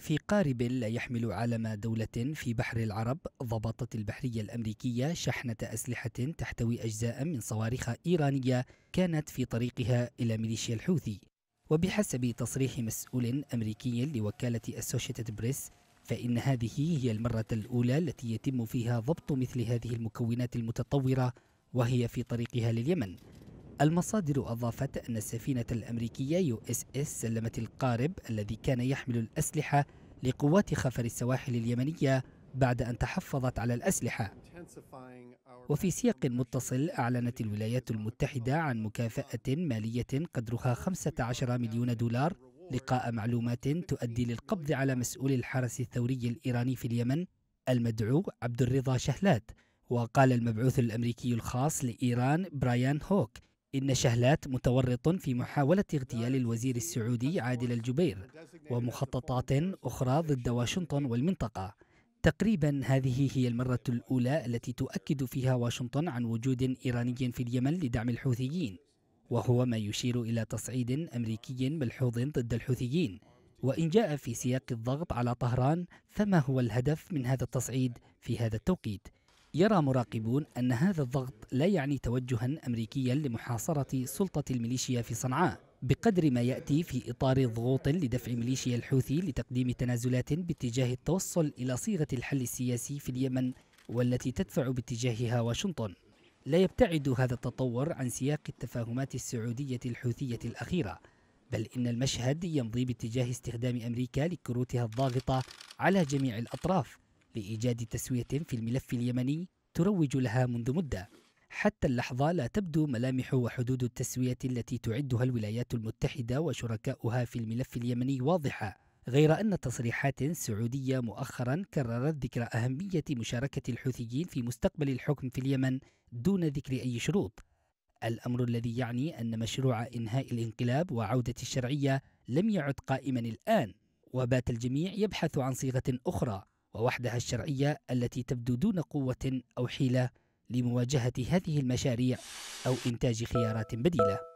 في قارب لا يحمل علم دولة في بحر العرب ضبطت البحرية الأمريكية شحنة أسلحة تحتوي أجزاء من صواريخ إيرانية كانت في طريقها إلى ميليشيا الحوثي وبحسب تصريح مسؤول أمريكي لوكالة أسوشيتد بريس فإن هذه هي المرة الأولى التي يتم فيها ضبط مثل هذه المكونات المتطورة وهي في طريقها لليمن المصادر أضافت أن السفينة الأمريكية يو اس اس سلمت القارب الذي كان يحمل الأسلحة لقوات خفر السواحل اليمنية بعد أن تحفظت على الأسلحة وفي سياق متصل أعلنت الولايات المتحدة عن مكافأة مالية قدرها 15 مليون دولار لقاء معلومات تؤدي للقبض على مسؤول الحرس الثوري الإيراني في اليمن المدعو عبد الرضا شهلات وقال المبعوث الأمريكي الخاص لإيران برايان هوك إن شهلات متورط في محاولة اغتيال الوزير السعودي عادل الجبير ومخططات أخرى ضد واشنطن والمنطقة تقريبا هذه هي المرة الأولى التي تؤكد فيها واشنطن عن وجود إيراني في اليمن لدعم الحوثيين وهو ما يشير إلى تصعيد أمريكي ملحوظ ضد الحوثيين وإن جاء في سياق الضغط على طهران فما هو الهدف من هذا التصعيد في هذا التوقيت؟ يرى مراقبون أن هذا الضغط لا يعني توجها أمريكيا لمحاصرة سلطة الميليشيا في صنعاء بقدر ما يأتي في إطار ضغوط لدفع ميليشيا الحوثي لتقديم تنازلات باتجاه التوصل إلى صيغة الحل السياسي في اليمن والتي تدفع باتجاهها واشنطن لا يبتعد هذا التطور عن سياق التفاهمات السعودية الحوثية الأخيرة بل إن المشهد يمضي باتجاه استخدام أمريكا لكروتها الضاغطة على جميع الأطراف لإيجاد تسوية في الملف اليمني تروج لها منذ مدة حتى اللحظة لا تبدو ملامح وحدود التسوية التي تعدها الولايات المتحدة وشركاؤها في الملف اليمني واضحة غير أن تصريحات سعودية مؤخرا كررت ذكر أهمية مشاركة الحوثيين في مستقبل الحكم في اليمن دون ذكر أي شروط الأمر الذي يعني أن مشروع إنهاء الانقلاب وعودة الشرعية لم يعد قائما الآن وبات الجميع يبحث عن صيغة أخرى ووحدها الشرعية التي تبدو دون قوة أو حيلة لمواجهة هذه المشاريع أو إنتاج خيارات بديلة